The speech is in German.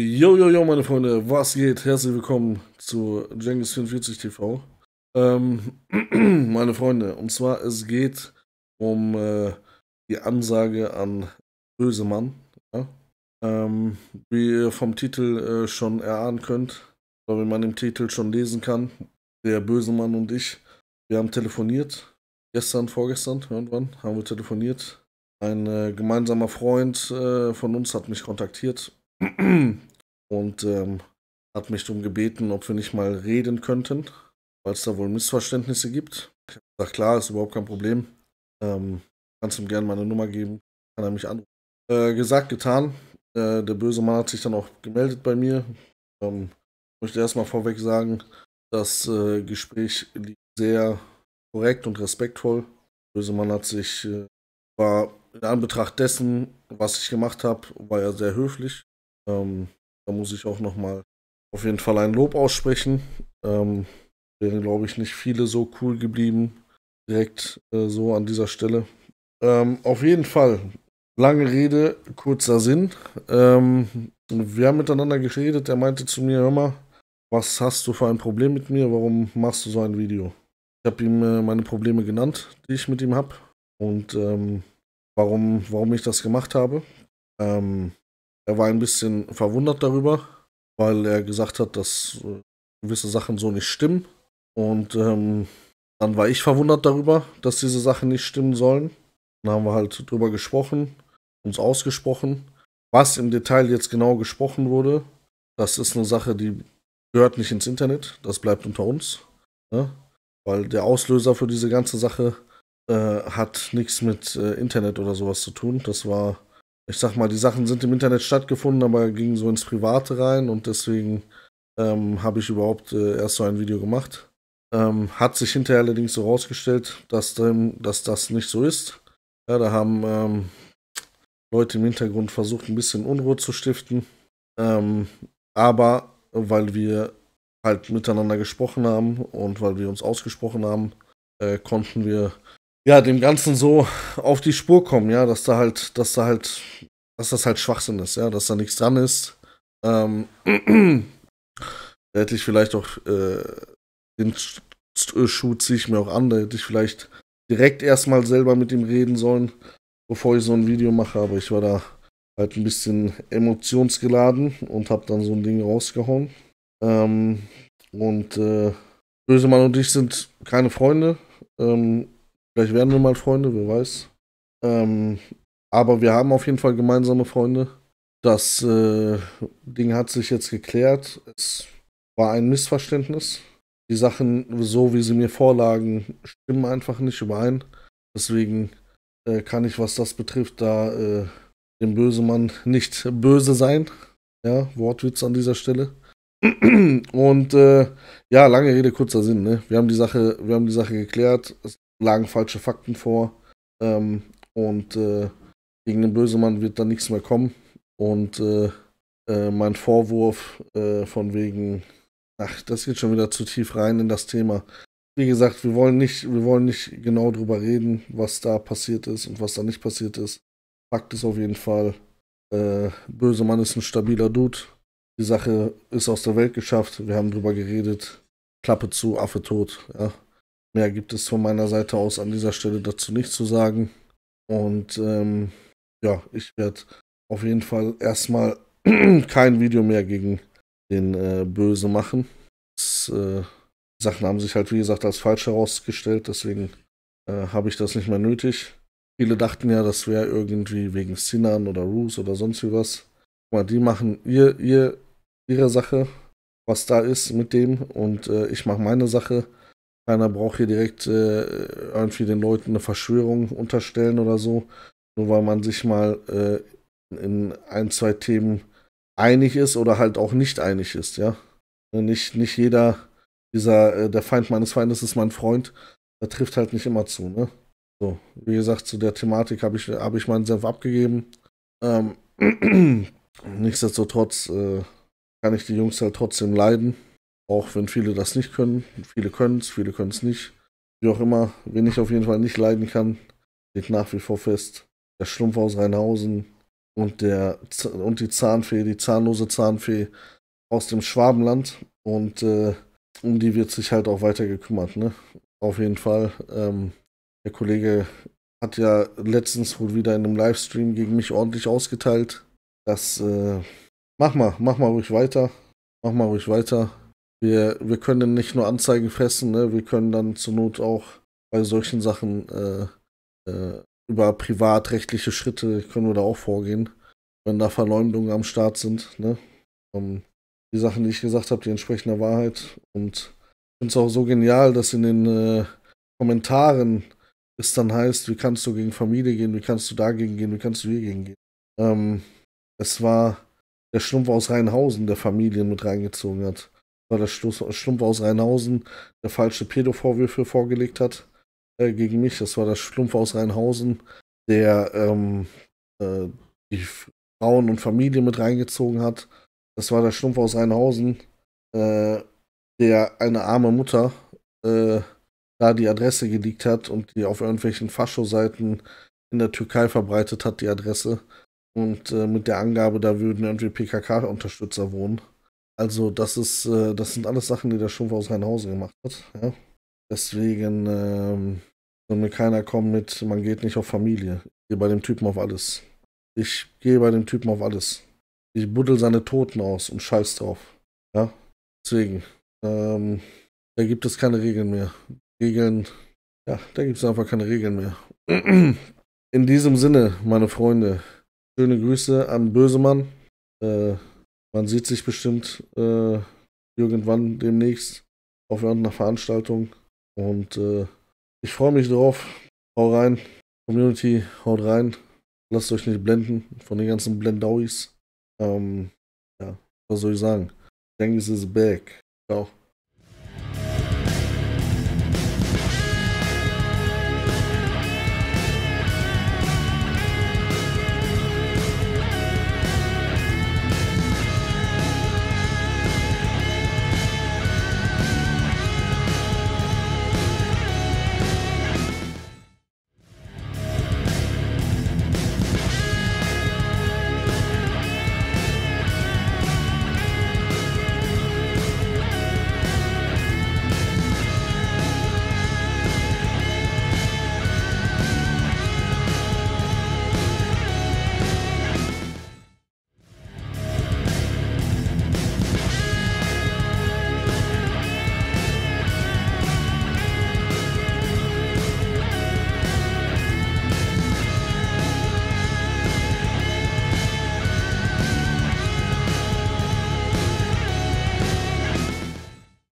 Jo, jo, jo, meine Freunde, was geht? Herzlich willkommen zu Jengis 44 TV. Ähm, meine Freunde, und zwar es geht um äh, die Ansage an böse Mann. Ja? Ähm, wie ihr vom Titel äh, schon erahnen könnt, oder wie man im Titel schon lesen kann, der böse Mann und ich, wir haben telefoniert. Gestern, vorgestern, irgendwann haben wir telefoniert. Ein äh, gemeinsamer Freund äh, von uns hat mich kontaktiert und ähm, hat mich darum gebeten, ob wir nicht mal reden könnten, weil es da wohl Missverständnisse gibt. Ich habe gesagt, klar, ist überhaupt kein Problem. Ähm, kannst ihm gerne meine Nummer geben, kann er mich anrufen. Äh, gesagt, getan. Äh, der böse Mann hat sich dann auch gemeldet bei mir. Ähm, möchte erstmal vorweg sagen, das äh, Gespräch lief sehr korrekt und respektvoll. Der böse Mann hat sich, äh, war in Anbetracht dessen, was ich gemacht habe, war er sehr höflich. Ähm, da muss ich auch nochmal auf jeden Fall ein Lob aussprechen. Ähm, wären, glaube ich, nicht viele so cool geblieben. Direkt äh, so an dieser Stelle. Ähm, auf jeden Fall. Lange Rede, kurzer Sinn. Ähm, wir haben miteinander geredet. Er meinte zu mir, hör mal, was hast du für ein Problem mit mir? Warum machst du so ein Video? Ich habe ihm äh, meine Probleme genannt, die ich mit ihm habe. Und ähm, warum, warum ich das gemacht habe. Ähm, er war ein bisschen verwundert darüber, weil er gesagt hat, dass äh, gewisse Sachen so nicht stimmen. Und ähm, dann war ich verwundert darüber, dass diese Sachen nicht stimmen sollen. Dann haben wir halt drüber gesprochen, uns ausgesprochen. Was im Detail jetzt genau gesprochen wurde, das ist eine Sache, die gehört nicht ins Internet, das bleibt unter uns. Ne? Weil der Auslöser für diese ganze Sache äh, hat nichts mit äh, Internet oder sowas zu tun. Das war ich sag mal, die Sachen sind im Internet stattgefunden, aber gingen so ins Private rein und deswegen ähm, habe ich überhaupt äh, erst so ein Video gemacht. Ähm, hat sich hinterher allerdings so rausgestellt, dass, dass das nicht so ist. Ja, da haben ähm, Leute im Hintergrund versucht, ein bisschen Unruhe zu stiften. Ähm, aber weil wir halt miteinander gesprochen haben und weil wir uns ausgesprochen haben, äh, konnten wir ja, dem Ganzen so auf die Spur kommen, ja, dass da halt, dass da halt, dass das halt Schwachsinn ist, ja, dass da nichts dran ist. Ähm, da hätte ich vielleicht auch äh, den äh, Schuh ziehe ich mir auch an, da hätte ich vielleicht direkt erstmal selber mit ihm reden sollen, bevor ich so ein Video mache, aber ich war da halt ein bisschen emotionsgeladen und habe dann so ein Ding rausgehauen. Ähm, und äh, Bösemann und ich sind keine Freunde. Ähm, Vielleicht werden wir mal Freunde, wer weiß. Ähm, aber wir haben auf jeden Fall gemeinsame Freunde. Das äh, Ding hat sich jetzt geklärt. Es war ein Missverständnis. Die Sachen, so wie sie mir vorlagen, stimmen einfach nicht überein. Deswegen äh, kann ich, was das betrifft, da äh, dem Bösemann nicht böse sein. Ja, Wortwitz an dieser Stelle. Und äh, ja, lange Rede, kurzer Sinn. Ne? Wir, haben die Sache, wir haben die Sache geklärt. Es lagen falsche Fakten vor ähm, und äh, gegen den Bösemann wird dann nichts mehr kommen. Und äh, äh, mein Vorwurf äh, von wegen, ach, das geht schon wieder zu tief rein in das Thema. Wie gesagt, wir wollen nicht, wir wollen nicht genau drüber reden, was da passiert ist und was da nicht passiert ist. Fakt ist auf jeden Fall, äh, Bösemann ist ein stabiler Dude. Die Sache ist aus der Welt geschafft. Wir haben drüber geredet. Klappe zu, Affe tot. Ja. Mehr gibt es von meiner Seite aus an dieser Stelle dazu nicht zu sagen. Und ähm, ja, ich werde auf jeden Fall erstmal kein Video mehr gegen den äh, Böse machen. Das, äh, die Sachen haben sich halt, wie gesagt, als falsch herausgestellt, deswegen äh, habe ich das nicht mehr nötig. Viele dachten ja, das wäre irgendwie wegen Sinan oder Roos oder sonst wie was. Mal, die machen ihr, ihr, ihre Sache, was da ist mit dem und äh, ich mache meine Sache. Keiner braucht hier direkt äh, irgendwie den Leuten eine Verschwörung unterstellen oder so, nur weil man sich mal äh, in ein, zwei Themen einig ist oder halt auch nicht einig ist, ja. Nicht, nicht jeder dieser, äh, der Feind meines Feindes ist mein Freund, da trifft halt nicht immer zu, ne? So, wie gesagt, zu der Thematik habe ich, hab ich meinen Senf abgegeben. Ähm, nichtsdestotrotz äh, kann ich die Jungs halt trotzdem leiden. Auch wenn viele das nicht können. Viele können es, viele können es nicht. Wie auch immer, wen ich auf jeden Fall nicht leiden kann, steht nach wie vor fest. Der Schlumpf aus Rheinhausen und, der, und die Zahnfee, die zahnlose Zahnfee aus dem Schwabenland. Und äh, um die wird sich halt auch weiter gekümmert, ne? Auf jeden Fall. Ähm, der Kollege hat ja letztens wohl wieder in einem Livestream gegen mich ordentlich ausgeteilt. Das, äh, mach mal, mach mal ruhig weiter. Mach mal ruhig weiter wir, wir können nicht nur Anzeigen fressen, ne? wir können dann zur Not auch bei solchen Sachen äh, äh, über privatrechtliche Schritte können wir da auch vorgehen, wenn da Verleumdungen am Start sind. Ne? Um, ähm, die Sachen, die ich gesagt habe, die entsprechen der Wahrheit. Und ich finde es auch so genial, dass in den äh, Kommentaren es dann heißt, wie kannst du gegen Familie gehen, wie kannst du dagegen gehen, wie kannst du hier gegen gehen. Ähm, es war der Schlumpf aus Rheinhausen, der Familien mit reingezogen hat weil das Schlumpf aus Rheinhausen der falsche Pedo-Vorwürfe vorgelegt hat äh, gegen mich. Das war der Schlumpf aus Rheinhausen, der ähm, äh, die Frauen und Familie mit reingezogen hat. Das war der Schlumpf aus Rheinhausen, äh, der eine arme Mutter äh, da die Adresse geleakt hat und die auf irgendwelchen Fascho-Seiten in der Türkei verbreitet hat, die Adresse. Und äh, mit der Angabe, da würden irgendwie PKK-Unterstützer wohnen. Also, das ist, äh, das sind alles Sachen, die der Schumpf aus seinem Hause gemacht hat. Ja? Deswegen ähm, soll mir keiner kommen mit, man geht nicht auf Familie. Ich gehe bei dem Typen auf alles. Ich gehe bei dem Typen auf alles. Ich buddel seine Toten aus und scheiß drauf. Ja? Deswegen. Ähm, da gibt es keine Regeln mehr. Regeln, ja, da gibt es einfach keine Regeln mehr. In diesem Sinne, meine Freunde, schöne Grüße an Bösemann. Äh, man sieht sich bestimmt äh, irgendwann demnächst auf irgendeiner Veranstaltung. Und äh, ich freue mich drauf. Hau rein. Community, haut rein. Lasst euch nicht blenden von den ganzen Blendauis. Ähm, ja, was soll ich sagen? Dennis is back. Ciao.